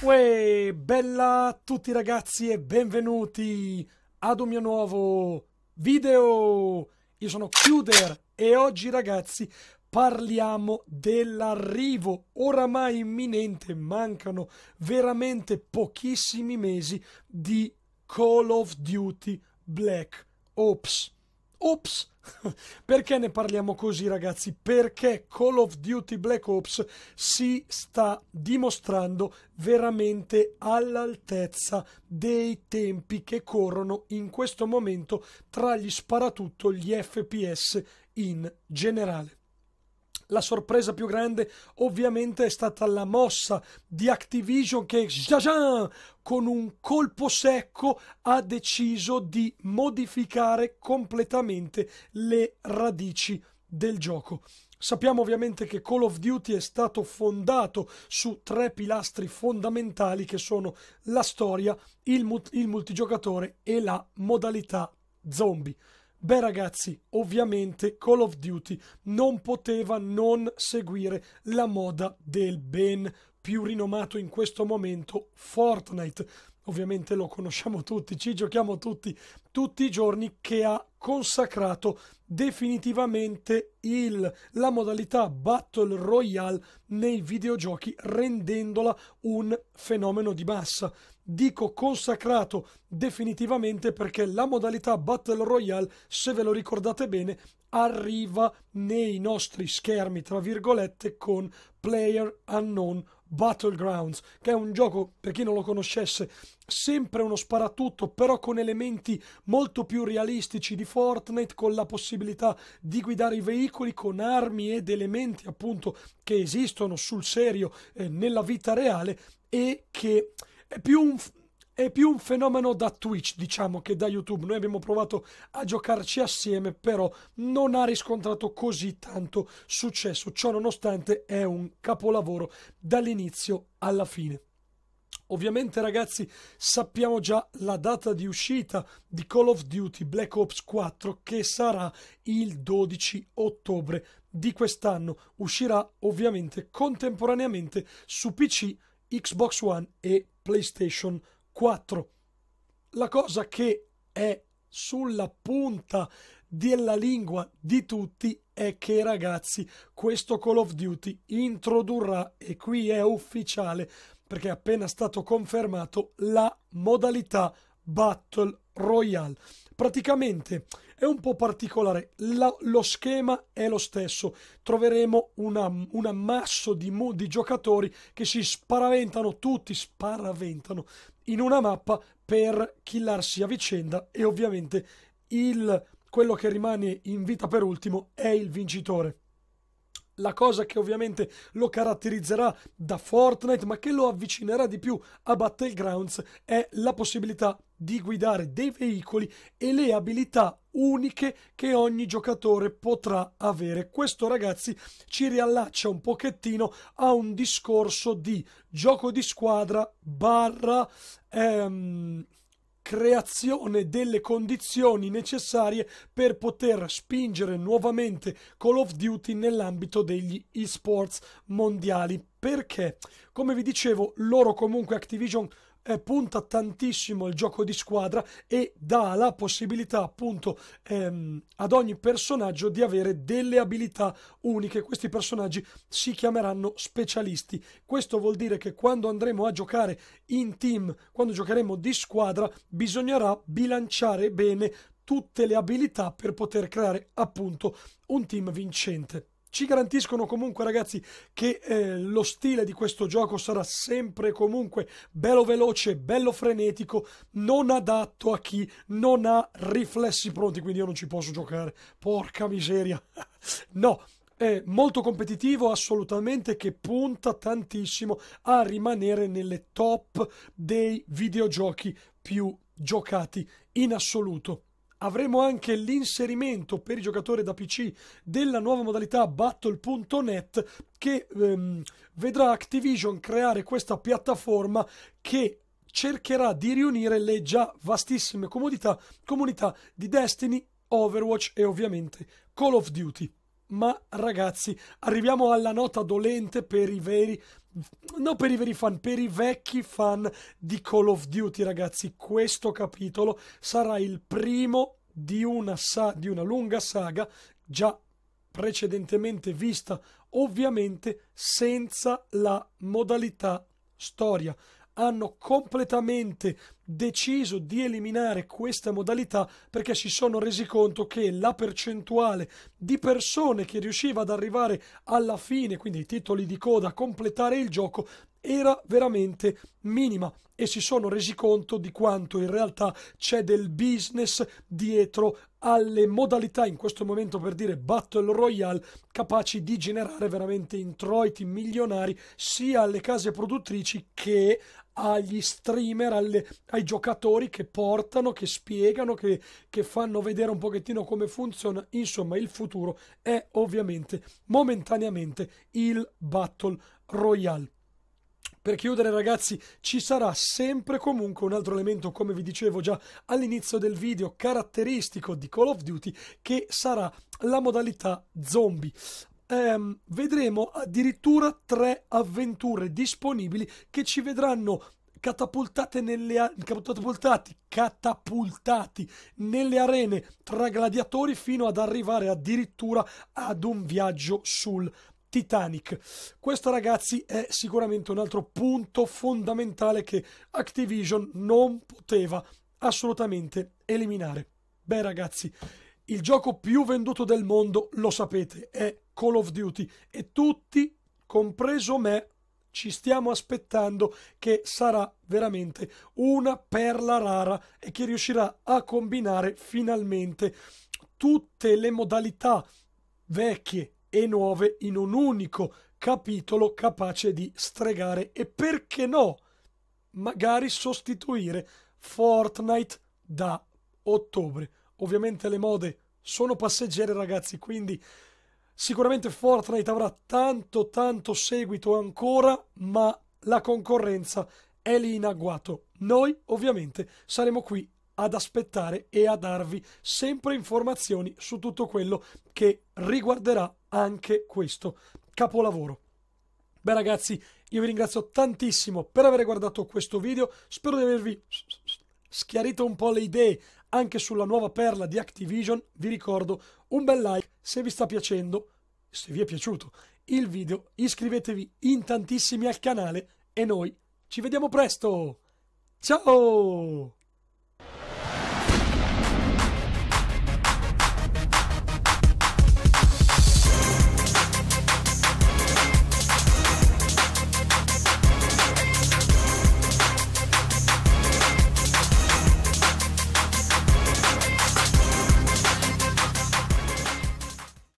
Uè, bella a tutti ragazzi e benvenuti ad un mio nuovo video! Io sono Chiuder e oggi ragazzi parliamo dell'arrivo oramai imminente, mancano veramente pochissimi mesi di Call of Duty Black Ops. Ops, perché ne parliamo così ragazzi? Perché Call of Duty Black Ops si sta dimostrando veramente all'altezza dei tempi che corrono in questo momento tra gli sparatutto gli FPS in generale la sorpresa più grande ovviamente è stata la mossa di Activision che già già con un colpo secco ha deciso di modificare completamente le radici del gioco. Sappiamo ovviamente che Call of Duty è stato fondato su tre pilastri fondamentali che sono la storia, il, il multigiocatore e la modalità zombie. Beh ragazzi, ovviamente Call of Duty non poteva non seguire la moda del ben più rinomato in questo momento Fortnite. Ovviamente lo conosciamo tutti, ci giochiamo tutti, tutti i giorni che ha consacrato definitivamente il, la modalità Battle Royale nei videogiochi rendendola un fenomeno di massa dico consacrato definitivamente perché la modalità Battle Royale, se ve lo ricordate bene, arriva nei nostri schermi, tra virgolette, con Player Unknown Battlegrounds, che è un gioco, per chi non lo conoscesse, sempre uno sparatutto, però con elementi molto più realistici di Fortnite, con la possibilità di guidare i veicoli con armi ed elementi appunto che esistono sul serio eh, nella vita reale e che è più un, è più un fenomeno da Twitch, diciamo, che da YouTube. Noi abbiamo provato a giocarci assieme, però non ha riscontrato così tanto successo. Ciò nonostante è un capolavoro dall'inizio alla fine. Ovviamente ragazzi sappiamo già la data di uscita di Call of Duty Black Ops 4 che sarà il 12 ottobre di quest'anno. Uscirà ovviamente contemporaneamente su PC Xbox One e PlayStation 4. La cosa che è sulla punta della lingua di tutti è che ragazzi questo Call of Duty introdurrà e qui è ufficiale perché è appena stato confermato la modalità Battle Royale Praticamente è un po' particolare, La, lo schema è lo stesso, troveremo una, un ammasso di, di giocatori che si sparaventano, tutti sparaventano in una mappa per killarsi a vicenda e ovviamente il, quello che rimane in vita per ultimo è il vincitore la cosa che ovviamente lo caratterizzerà da Fortnite, ma che lo avvicinerà di più a Battlegrounds, è la possibilità di guidare dei veicoli e le abilità uniche che ogni giocatore potrà avere. Questo ragazzi ci riallaccia un pochettino a un discorso di gioco di squadra barra... Ehm, creazione delle condizioni necessarie per poter spingere nuovamente Call of Duty nell'ambito degli esports mondiali. Perché, come vi dicevo, loro comunque Activision eh, punta tantissimo al gioco di squadra e dà la possibilità appunto ehm, ad ogni personaggio di avere delle abilità uniche. Questi personaggi si chiameranno specialisti. Questo vuol dire che quando andremo a giocare in team, quando giocheremo di squadra, bisognerà bilanciare bene tutte le abilità per poter creare appunto un team vincente ci garantiscono comunque ragazzi che eh, lo stile di questo gioco sarà sempre comunque bello veloce, bello frenetico, non adatto a chi non ha riflessi pronti, quindi io non ci posso giocare, porca miseria, no. È molto competitivo assolutamente che punta tantissimo a rimanere nelle top dei videogiochi più giocati in assoluto avremo anche l'inserimento per i giocatori da PC della nuova modalità Battle.net che ehm, vedrà Activision creare questa piattaforma che cercherà di riunire le già vastissime comodità, comunità di Destiny, Overwatch e ovviamente Call of Duty. Ma ragazzi, arriviamo alla nota dolente per i veri non per i veri fan, per i vecchi fan di Call of Duty, ragazzi, questo capitolo sarà il primo di una, sa- di una lunga saga già precedentemente vista, ovviamente senza la modalità storia hanno completamente deciso di eliminare questa modalità perché si sono resi conto che la percentuale di persone che riusciva ad arrivare alla fine, quindi i titoli di coda, a completare il gioco, era veramente minima e si sono resi conto di quanto in realtà c'è del business dietro alle modalità in questo momento per dire Battle Royale capaci di generare veramente introiti milionari sia alle case produttrici che agli streamer, alle, ai giocatori che portano, che spiegano, che, che fanno vedere un pochettino come funziona. Insomma, il futuro è ovviamente momentaneamente il Battle Royale. Per chiudere ragazzi ci sarà sempre comunque un altro elemento come vi dicevo già all'inizio del video caratteristico di Call of Duty che sarà la modalità zombie. Um, vedremo addirittura tre avventure disponibili che ci vedranno catapultate nelle, catapultati, catapultati nelle arene tra gladiatori fino ad arrivare addirittura ad un viaggio sul Titanic. Questo ragazzi è sicuramente un altro punto fondamentale che Activision non poteva assolutamente eliminare. Beh ragazzi, il gioco più venduto del mondo, lo sapete, è Call of Duty e tutti, compreso me, ci stiamo aspettando che sarà veramente una perla rara e che riuscirà a combinare finalmente tutte le modalità vecchie e nuove in un unico capitolo capace di stregare e perché no, magari sostituire Fortnite da ottobre. Ovviamente le mode sono passeggere ragazzi, quindi sicuramente Fortnite avrà tanto tanto seguito ancora, ma la concorrenza è lì in agguato. Noi ovviamente saremo qui ad aspettare e a darvi sempre informazioni su tutto quello che riguarderà anche questo capolavoro. Beh ragazzi, io vi ringrazio tantissimo per aver guardato questo video, spero di avervi schiarito un po' le idee anche sulla nuova perla di Activision, vi ricordo un bel like se vi sta piacendo, se vi è piaciuto il video, iscrivetevi in tantissimi al canale e noi ci vediamo presto! Ciao!